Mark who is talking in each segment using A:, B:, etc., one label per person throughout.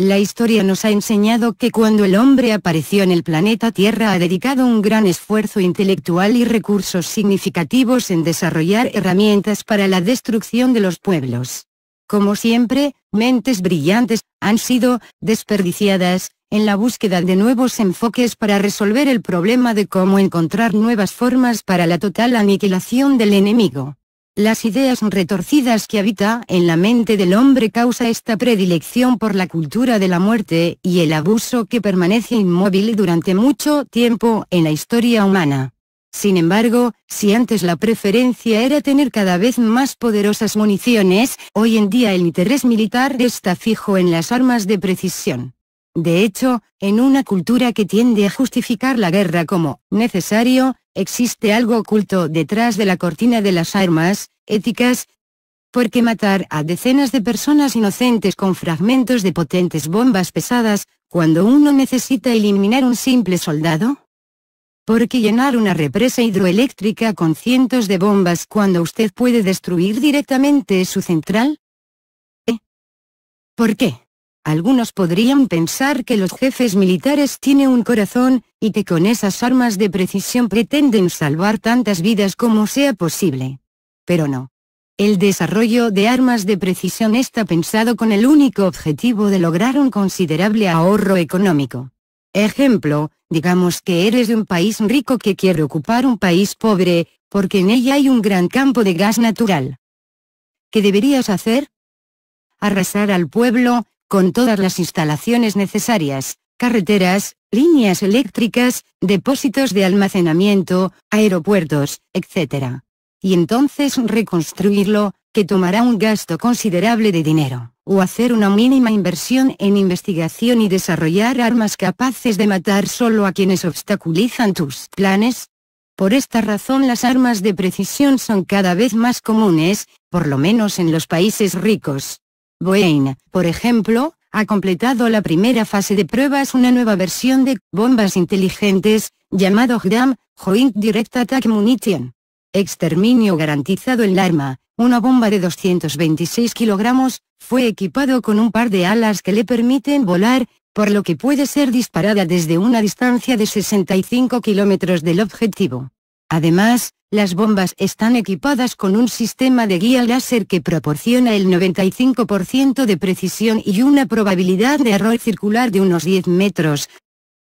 A: La historia nos ha enseñado que cuando el hombre apareció en el planeta Tierra ha dedicado un gran esfuerzo intelectual y recursos significativos en desarrollar herramientas para la destrucción de los pueblos. Como siempre, mentes brillantes, han sido, desperdiciadas, en la búsqueda de nuevos enfoques para resolver el problema de cómo encontrar nuevas formas para la total aniquilación del enemigo. Las ideas retorcidas que habita en la mente del hombre causa esta predilección por la cultura de la muerte y el abuso que permanece inmóvil durante mucho tiempo en la historia humana. Sin embargo, si antes la preferencia era tener cada vez más poderosas municiones, hoy en día el interés militar está fijo en las armas de precisión. De hecho, en una cultura que tiende a justificar la guerra como necesario, existe algo oculto detrás de la cortina de las armas, éticas, ¿Por qué matar a decenas de personas inocentes con fragmentos de potentes bombas pesadas, cuando uno necesita eliminar un simple soldado? ¿Por qué llenar una represa hidroeléctrica con cientos de bombas cuando usted puede destruir directamente su central? ¿Eh? ¿Por qué? Algunos podrían pensar que los jefes militares tienen un corazón, y que con esas armas de precisión pretenden salvar tantas vidas como sea posible. Pero no. El desarrollo de armas de precisión está pensado con el único objetivo de lograr un considerable ahorro económico. Ejemplo, digamos que eres de un país rico que quiere ocupar un país pobre, porque en ella hay un gran campo de gas natural. ¿Qué deberías hacer? Arrasar al pueblo, con todas las instalaciones necesarias, carreteras, líneas eléctricas, depósitos de almacenamiento, aeropuertos, etc. Y entonces reconstruirlo, que tomará un gasto considerable de dinero, o hacer una mínima inversión en investigación y desarrollar armas capaces de matar solo a quienes obstaculizan tus planes. Por esta razón las armas de precisión son cada vez más comunes, por lo menos en los países ricos. Boeing, por ejemplo, ha completado la primera fase de pruebas una nueva versión de bombas inteligentes, llamado JDAM, Joint Direct Attack Munition. Exterminio garantizado en la arma, una bomba de 226 kilogramos, fue equipado con un par de alas que le permiten volar, por lo que puede ser disparada desde una distancia de 65 kilómetros del objetivo. Además, las bombas están equipadas con un sistema de guía láser que proporciona el 95% de precisión y una probabilidad de error circular de unos 10 metros.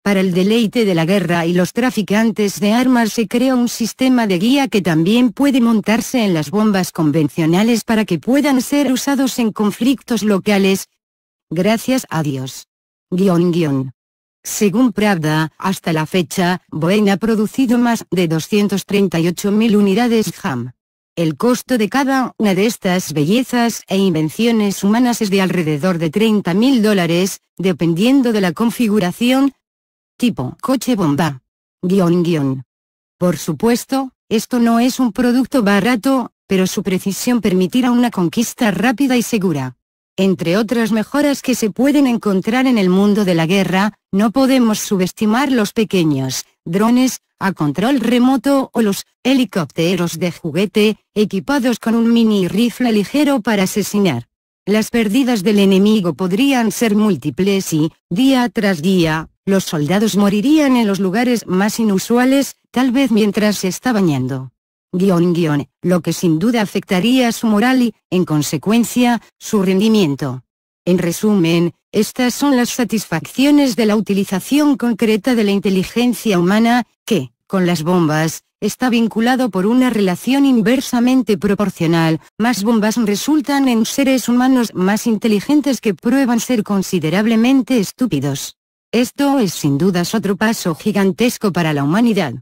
A: Para el deleite de la guerra y los traficantes de armas se crea un sistema de guía que también puede montarse en las bombas convencionales para que puedan ser usados en conflictos locales. Gracias a Dios. Según Pravda, hasta la fecha, Boeing ha producido más de 238.000 unidades JAM. El costo de cada una de estas bellezas e invenciones humanas es de alrededor de 30.000 dólares, dependiendo de la configuración. Tipo coche bomba. Guión guión. Por supuesto, esto no es un producto barato, pero su precisión permitirá una conquista rápida y segura. Entre otras mejoras que se pueden encontrar en el mundo de la guerra, no podemos subestimar los pequeños, drones, a control remoto o los helicópteros de juguete, equipados con un mini rifle ligero para asesinar. Las pérdidas del enemigo podrían ser múltiples y, día tras día, los soldados morirían en los lugares más inusuales, tal vez mientras se está bañando. Guión guión, lo que sin duda afectaría su moral y, en consecuencia, su rendimiento. En resumen, estas son las satisfacciones de la utilización concreta de la inteligencia humana, que, con las bombas, está vinculado por una relación inversamente proporcional, más bombas resultan en seres humanos más inteligentes que prueban ser considerablemente estúpidos. Esto es sin dudas otro paso gigantesco para la humanidad.